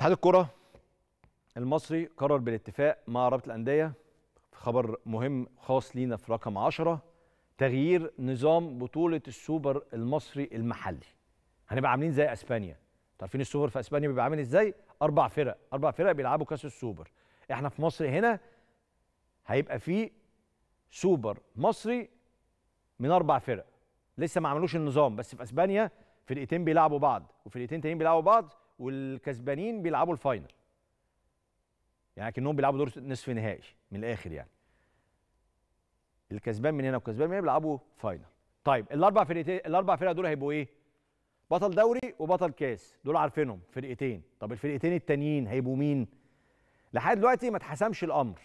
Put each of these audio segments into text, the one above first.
اتحاد الكرة المصري قرر بالاتفاق مع رابطة الأندية في خبر مهم خاص لينا في رقم 10 تغيير نظام بطولة السوبر المصري المحلي هنبقى عاملين زي اسبانيا عارفين السوبر في اسبانيا بيبقى عامل ازاي اربع فرق اربع فرق بيلعبوا كاس السوبر احنا في مصر هنا هيبقى فيه سوبر مصري من اربع فرق لسه ما عملوش النظام بس في اسبانيا فرقتين بيلعبوا بعض وفرقتين تانيين بيلعبوا بعض والكسبانين بيلعبوا الفاينل يعني كانهم بيلعبوا دور نصف نهائي من الاخر يعني الكسبان من هنا والكسبان من هنا بيلعبوا فاينل طيب الاربع فرقتين الاربع فرق دول هيبقوا ايه بطل دوري وبطل كاس دول عارفينهم فرقتين طب الفرقتين التانيين هيبقوا مين لحد دلوقتي ما اتحسمش الامر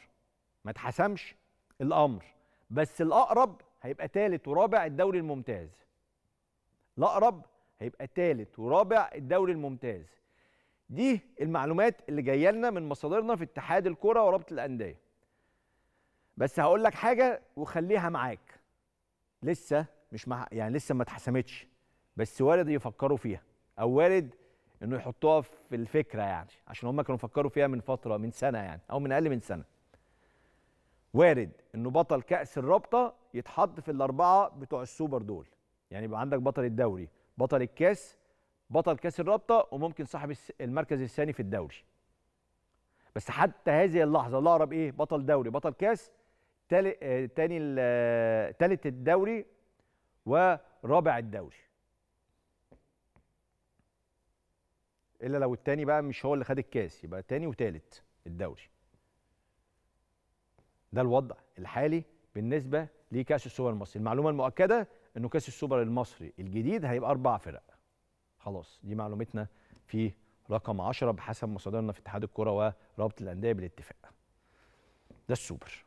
ما اتحسمش الامر بس الاقرب هيبقى ثالث ورابع الدوري الممتاز الاقرب هيبقى ثالث ورابع الدوري الممتاز دي المعلومات اللي جايه لنا من مصادرنا في اتحاد الكره ورابطه الانديه بس هقول لك حاجه وخليها معاك لسه مش مع يعني لسه ما اتحسمتش بس وارد يفكروا فيها او وارد انه يحطوها في الفكره يعني عشان هم كانوا فكروا فيها من فتره من سنه يعني او من اقل من سنه وارد انه بطل كاس الرابطه يتحط في الاربعه بتوع السوبر دول يعني يبقى عندك بطل الدوري بطل الكاس بطل كاس الرابطه وممكن صاحب المركز الثاني في الدوري بس حتى هذه اللحظه الاقرب ايه بطل دوري بطل كاس آه، تاني آه، تالت الدوري ورابع الدوري الا لو التاني بقى مش هو اللي خد الكاس يبقى تاني وتالت الدوري ده الوضع الحالي بالنسبه لكاس السوبر المصري المعلومه المؤكده انه كاس السوبر المصري الجديد هيبقى اربع فرق خلاص دي معلومتنا في رقم 10 بحسب مصادرنا في اتحاد الكره ورابط الانديه بالاتفاق ده السوبر